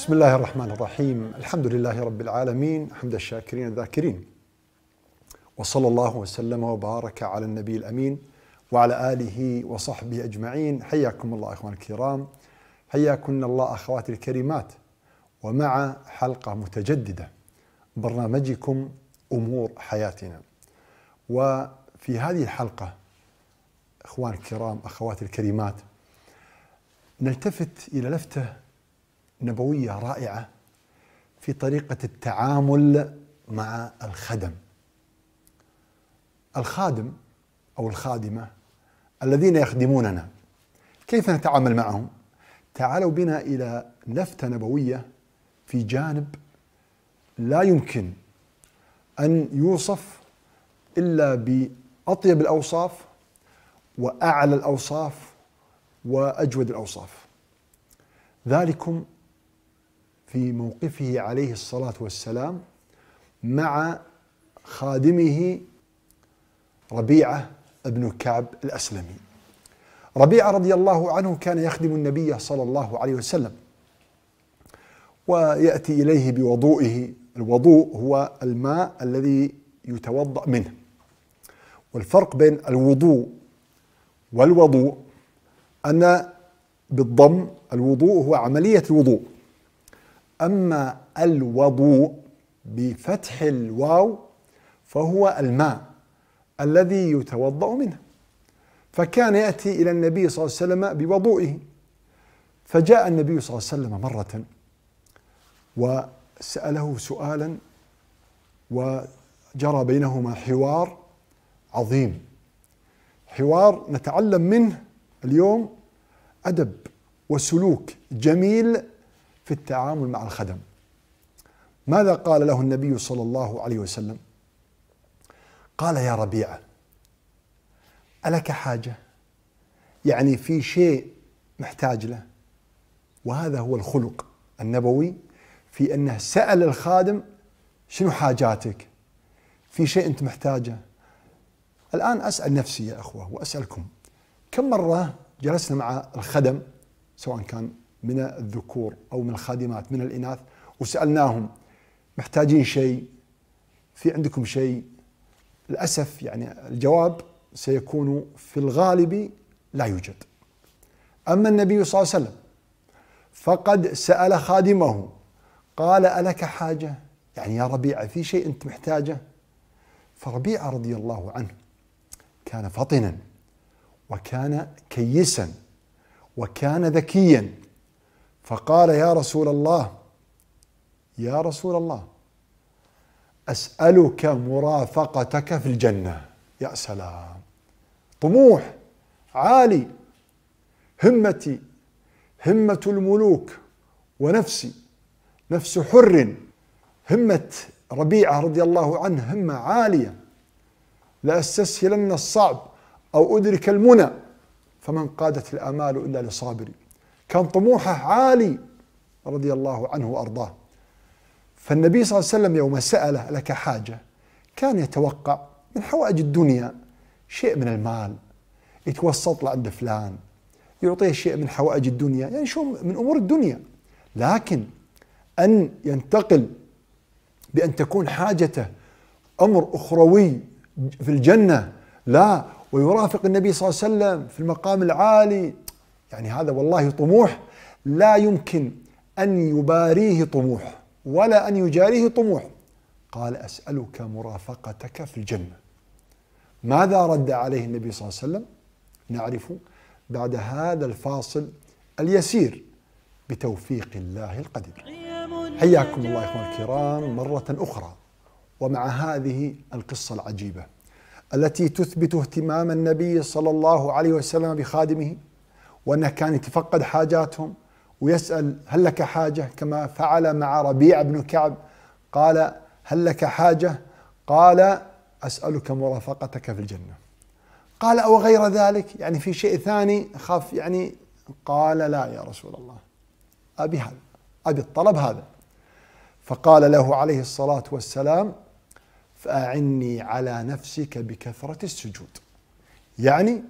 بسم الله الرحمن الرحيم الحمد لله رب العالمين حمد الشاكرين الذاكرين وصلى الله وسلم وبارك على النبي الأمين وعلى آله وصحبه أجمعين حياكم الله أخوان الكرام حياكن الله أخواتي الكريمات ومع حلقة متجددة برنامجكم أمور حياتنا وفي هذه الحلقة أخوان الكرام أخواتي الكريمات نلتفت إلى لفتة نبويه رائعه في طريقه التعامل مع الخدم الخادم او الخادمه الذين يخدموننا كيف نتعامل معهم تعالوا بنا الى لفته نبويه في جانب لا يمكن ان يوصف الا باطيب الاوصاف واعلى الاوصاف واجود الاوصاف ذلكم في موقفه عليه الصلاة والسلام مع خادمه ربيعة ابن كعب الأسلمي ربيعة رضي الله عنه كان يخدم النبي صلى الله عليه وسلم ويأتي إليه بوضوئه الوضوء هو الماء الذي يتوضأ منه والفرق بين الوضوء والوضوء أن بالضم الوضوء هو عملية الوضوء أما الوضوء بفتح الواو فهو الماء الذي يتوضأ منه فكان يأتي إلى النبي صلى الله عليه وسلم بوضوئه فجاء النبي صلى الله عليه وسلم مرة وسأله سؤالا وجرى بينهما حوار عظيم حوار نتعلم منه اليوم أدب وسلوك جميل في التعامل مع الخدم ماذا قال له النبي صلى الله عليه وسلم قال يا ربيعه الك حاجه يعني في شيء محتاج له وهذا هو الخلق النبوي في انه سال الخادم شنو حاجاتك في شيء انت محتاجه الان اسال نفسي يا اخوه واسالكم كم مره جلسنا مع الخدم سواء كان من الذكور أو من الخادمات من الإناث وسألناهم محتاجين شيء في عندكم شيء للأسف يعني الجواب سيكون في الغالب لا يوجد أما النبي صلى الله عليه وسلم فقد سأل خادمه قال ألك حاجة يعني يا ربيعة في شيء أنت محتاجه فربيعة رضي الله عنه كان فطنا وكان كيسا وكان ذكيا فقال يا رسول الله يا رسول الله اسالك مرافقتك في الجنه يا سلام طموح عالي همتي همه الملوك ونفسي نفس حر همه ربيعه رضي الله عنه همه عاليه لاستسهلن الصعب او ادرك المنى فمن قادت الامال الا لصابري كان طموحه عالي رضي الله عنه وأرضاه فالنبي صلى الله عليه وسلم يوم سأله لك حاجة كان يتوقع من حوائج الدنيا شيء من المال يتوسط له عند فلان يعطيه شيء من حوائج الدنيا يعني شو من أمور الدنيا لكن أن ينتقل بأن تكون حاجته أمر أخروي في الجنة لا ويرافق النبي صلى الله عليه وسلم في المقام العالي يعني هذا والله طموح لا يمكن أن يباريه طموح ولا أن يجاريه طموح قال أسألك مرافقتك في الجنة ماذا رد عليه النبي صلى الله عليه وسلم نعرف بعد هذا الفاصل اليسير بتوفيق الله القدير حياكم الله إخوان الكرام مرة أخرى ومع هذه القصة العجيبة التي تثبت اهتمام النبي صلى الله عليه وسلم بخادمه وأنه كان يتفقد حاجاتهم ويسأل هل لك حاجة كما فعل مع ربيع بن كعب قال هل لك حاجة قال أسألك مرافقتك في الجنة قال أو غير ذلك يعني في شيء ثاني أخاف يعني قال لا يا رسول الله أبي هذا أبي الطلب هذا فقال له عليه الصلاة والسلام فأعني على نفسك بكثرة السجود يعني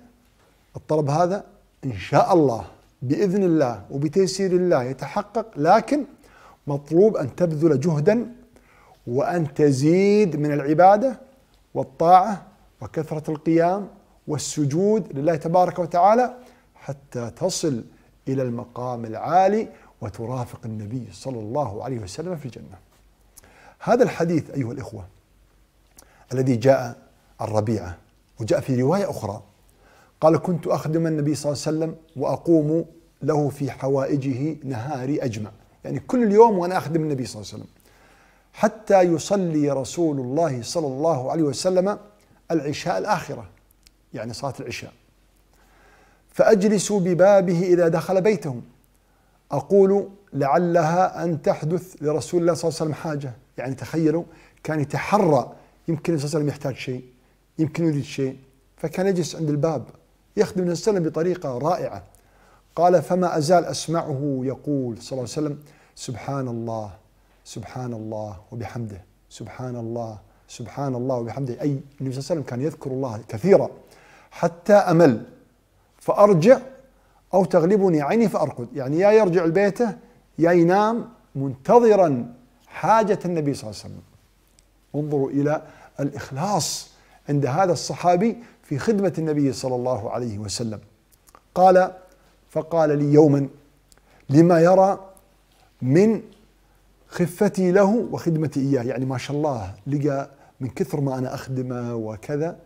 الطلب هذا إن شاء الله بإذن الله وبتيسير الله يتحقق لكن مطلوب أن تبذل جهدا وأن تزيد من العبادة والطاعة وكثرة القيام والسجود لله تبارك وتعالى حتى تصل إلى المقام العالي وترافق النبي صلى الله عليه وسلم في الجنة هذا الحديث أيها الإخوة الذي جاء الربيعة وجاء في رواية أخرى قال كنت أخدم النبي صلى الله عليه وسلم وأقوم له في حوائجه نهاري أجمع يعني كل اليوم وأنا أخدم النبي صلى الله عليه وسلم حتى يصلي رسول الله صلى الله عليه وسلم العشاء الآخرة يعني صلاة العشاء فأجلس ببابه إذا دخل بيتهم أقول لعلها أن تحدث لرسول الله صلى الله عليه وسلم حاجة يعني تخيلوا كان يتحرى يمكن النبي صلى الله عليه وسلم يحتاج شيء يمكن يريد شيء فكان يجلس عند الباب يخدم النبي صلى الله عليه وسلم بطريقة رائعة قال فما أزال أسمعه يقول صلى الله عليه وسلم سبحان الله سبحان الله وبحمده سبحان الله سبحان الله وبحمده أي النبي صلى الله عليه وسلم كان يذكر الله كثيرا حتى أمل فأرجع أو تغلبني عيني فأرقد يعني يا يرجع لبيته يا ينام منتظرا حاجة النبي صلى الله عليه وسلم انظروا إلى الإخلاص عند هذا الصحابي في خدمة النبي صلى الله عليه وسلم قال فقال لي يوما لما يرى من خفتي له وخدمتي إياه يعني ما شاء الله لقى من كثر ما أنا أخدمه وكذا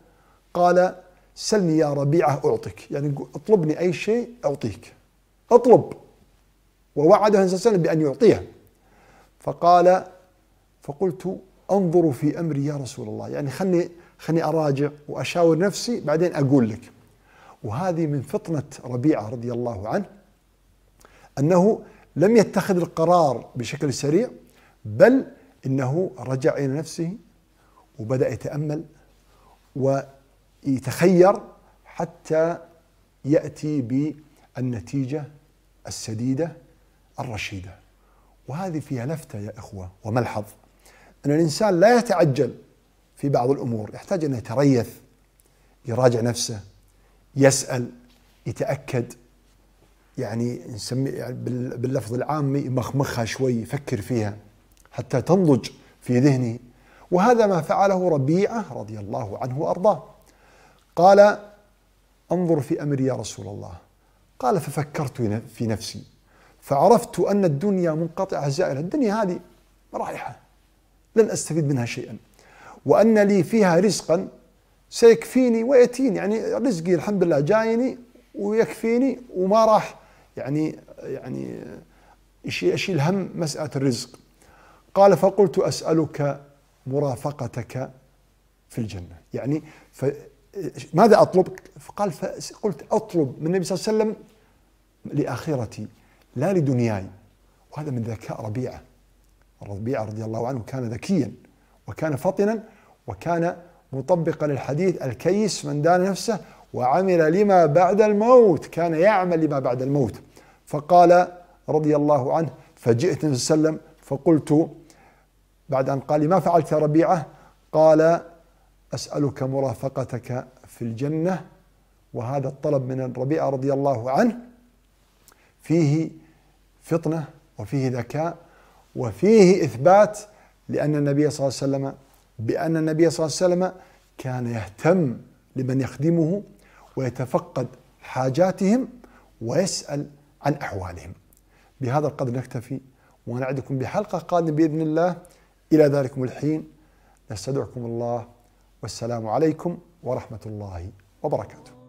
قال سلني يا ربيعة أعطيك يعني اطلبني أي شيء أعطيك اطلب ووعده صلى الله عليه وسلم بأن يعطيه فقال فقلت أنظر في أمري يا رسول الله يعني خلني خليني أراجع وأشاور نفسي بعدين أقول لك وهذه من فطنة ربيعة رضي الله عنه أنه لم يتخذ القرار بشكل سريع بل إنه رجع إلى نفسه وبدأ يتأمل ويتخير حتى يأتي بالنتيجة السديدة الرشيدة وهذه فيها لفتة يا إخوة وملحظ أن الإنسان لا يتعجل في بعض الأمور يحتاج ان يتريث يراجع نفسه يسأل يتأكد يعني نسمي يعني باللفظ العام مخمخها شوي يفكر فيها حتى تنضج في ذهنه وهذا ما فعله ربيعة رضي الله عنه وأرضاه قال انظر في أمري يا رسول الله قال ففكرت في نفسي فعرفت أن الدنيا منقطعة زائلة الدنيا هذه رايحة لن أستفيد منها شيئا وأن لي فيها رزقا سيكفيني ويأتيني يعني رزقي الحمد لله جايني ويكفيني وما راح يعني يعني أشيل هم مسألة الرزق قال فقلت أسألك مرافقتك في الجنة يعني ف ماذا أطلب فقال فقلت أطلب من النبي صلى الله عليه وسلم لآخرتي لا لدنياي وهذا من ذكاء ربيعة ربيعة رضي الله عنه كان ذكيا وكان فطنا وكان مطبقا للحديث الكيس من دان نفسه وعمل لما بعد الموت كان يعمل لما بعد الموت فقال رضي الله عنه فجئت النبي صلى الله عليه وسلم فقلت بعد أن قال لي ما فعلت يا ربيعة قال أسألك مرافقتك في الجنة وهذا الطلب من الربيعة رضي الله عنه فيه فطنة وفيه ذكاء وفيه إثبات لأن النبي صلى الله عليه وسلم بأن النبي صلى الله عليه وسلم كان يهتم لمن يخدمه ويتفقد حاجاتهم ويسأل عن أحوالهم بهذا القدر نكتفي ونعدكم بحلقة قادمة بإذن الله إلى ذلكم الحين نستدعكم الله والسلام عليكم ورحمة الله وبركاته